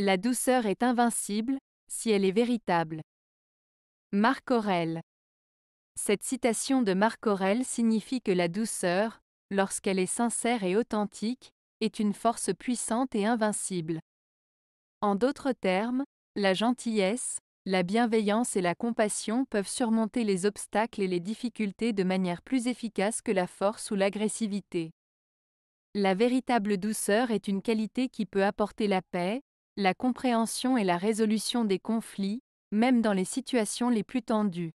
La douceur est invincible, si elle est véritable. Marc Aurèle. Cette citation de Marc Aurèle signifie que la douceur, lorsqu'elle est sincère et authentique, est une force puissante et invincible. En d'autres termes, la gentillesse, la bienveillance et la compassion peuvent surmonter les obstacles et les difficultés de manière plus efficace que la force ou l'agressivité. La véritable douceur est une qualité qui peut apporter la paix, la compréhension et la résolution des conflits, même dans les situations les plus tendues.